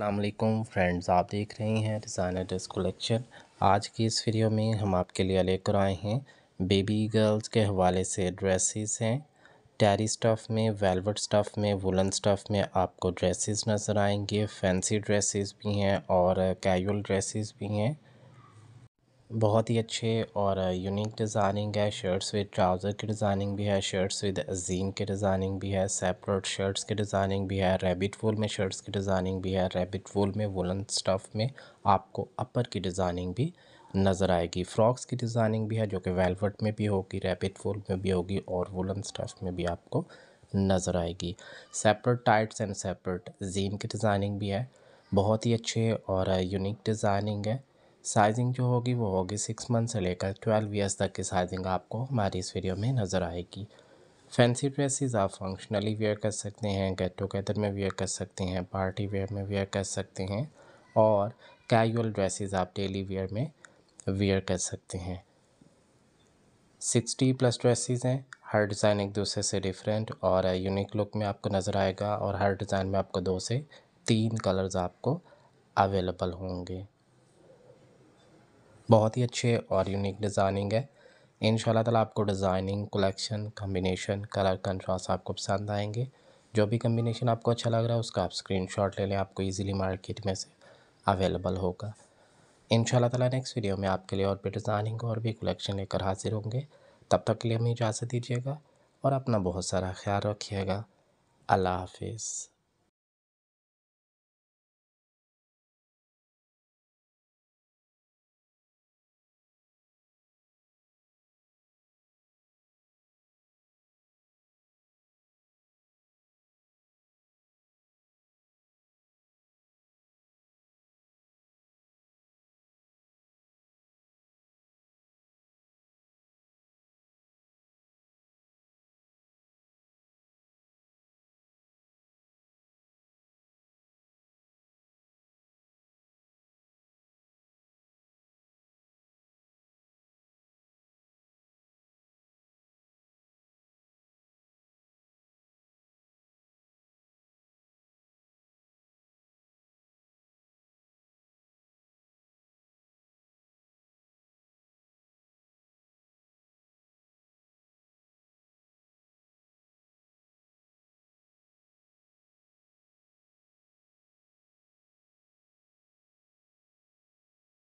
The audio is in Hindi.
अल्लाम फ्रेंड्स आप देख रहे हैं डिज़ाइनर ड्रेस कलेक्शन आज की इस वीडियो में हम आपके लिए लेकर आए हैं बेबी गर्ल्स के हवाले से ड्रेसेस हैं टैरी स्टफ़ में वेलवेट स्टफ़ में वुलन स्टफ़ में आपको ड्रेसेस नज़र आएंगे फैंसी ड्रेसेस भी हैं और कैजुअल ड्रेसेस भी हैं बहुत ही अच्छे और यूनिक डिज़ाइनिंग है शर्ट्स विद ट्राउज़र की डिज़ाइनिंग भी है शर्ट्स विद अजीम की डिज़ाइनिंग भी है सेपरेट शर्ट्स की डिज़ाइनिंग भी है रैबिट वूल में शर्ट्स की डिज़ाइनिंग भी है रैबिट वूल में वुलन स्टफ़ में आपको अपर की डिज़ाइनिंग भी नज़र आएगी फ्रॉक्स की डिज़ाइनिंग भी है जो कि वेलवेट में भी होगी रैबिट वूल में भी होगी और वुलन स्टफ़ में भी आपको नज़र आएगी separate tights and separate jean की डिज़ाइनिंग भी है बहुत ही अच्छे और यूनिक डिज़ाइनिंग है साइजिंग जो होगी वो होगी सिक्स मंथ से लेकर ट्वेल्व ईयर्स तक की साइजिंग आपको हमारी इस वीडियो में नज़र आएगी फैंसी ड्रेसिस आप फंक्शनली वेयर कर सकते हैं गेट टुगेदर में वेयर कर सकते हैं पार्टी वेयर में वेयर कर सकते हैं और कैजुअल ड्रेसिस आप डेली वेयर में वेयर कर सकते हैं सिक्सटी प्लस ड्रेसिस हैं हर डिज़ाइन एक दूसरे से डिफरेंट और यूनिक लुक में आपको नज़र आएगा और हर डिज़ाइन में आपको दो से तीन कलर्स आपको अवेलेबल होंगे बहुत ही अच्छे और यूनिक डिज़ाइनिंग है इन ताला आपको designing collection combination colour contrast आपको पसंद आएंगे जो भी कम्बिनेशन आपको अच्छा लग रहा है उसका आप स्क्रीनशॉट ले लें आपको इजीली मार्केट में से अवेलेबल होगा इन ताला नेक्स्ट वीडियो में आपके लिए और भी डिज़ाइनिंग और भी कलेक्शन लेकर हाजिर होंगे तब तक के लिए हमें इजाज़त दीजिएगा और अपना बहुत सारा ख्याल रखिएगा अल्लाह हाफिज़